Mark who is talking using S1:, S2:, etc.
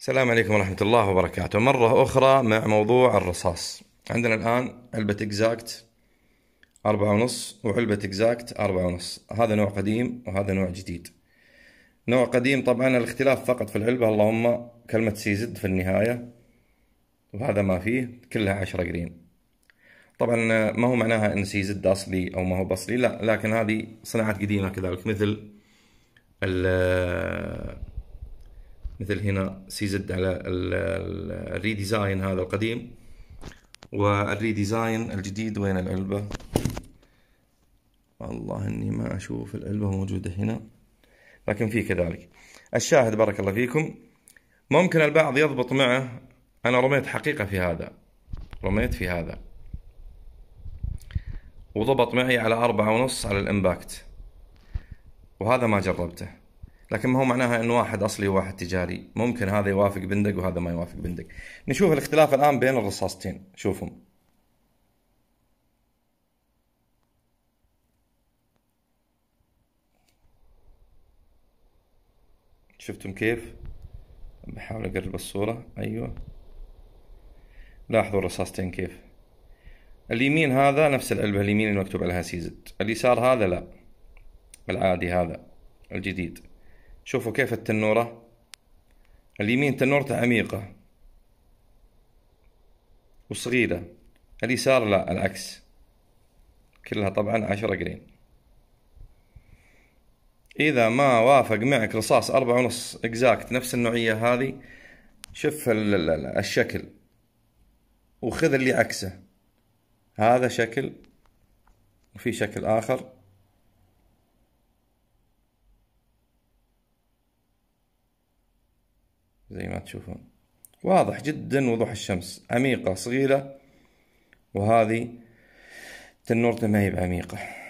S1: السلام عليكم ورحمة الله وبركاته مرة أخرى مع موضوع الرصاص عندنا الآن علبة إكزاكت أربعة ونص وعلبة إكزاكت أربعة ونص هذا نوع قديم وهذا نوع جديد نوع قديم طبعا الاختلاف فقط في العلبة اللهم كلمة سي زد في النهاية وهذا ما فيه كلها عشرة جرين طبعا ما هو معناها ان سي زد اصلي او ما هو باصلي لا لكن هذه صناعات قديمة كذلك مثل مثل هنا سي زد على الريديزاين هذا القديم والريديزاين الجديد وين العلبة والله اني ما اشوف العلبة موجودة هنا لكن في كذلك الشاهد بارك الله فيكم ممكن البعض يضبط معه انا رميت حقيقة في هذا رميت في هذا وضبط معي على أربعة ونص على الإمباكت وهذا ما جربته لكن ما هو معناها ان واحد اصلي وواحد تجاري ممكن هذا يوافق بندق وهذا ما يوافق بندق نشوف الاختلاف الان بين الرصاصتين شوفهم شفتم كيف بحاول اقرب الصورة ايوه لاحظوا الرصاصتين كيف اليمين هذا نفس العلبة اليمين اللي مكتوب عليها سيزد اليسار هذا لا العادي هذا الجديد شوفوا كيف التنورة اليمين تنورته عميقة وصغيرة اليسار لا العكس كلها طبعا عشرة جرين إذا ما وافق معك رصاص أربعة ونص إكزاكت نفس النوعية هذه شوف الشكل وخذ اللي عكسه هذا شكل وفي شكل آخر زي ما تشوفون واضح جدا وضوح الشمس عميقة صغيرة وهذه تنورته ما هي بعميقة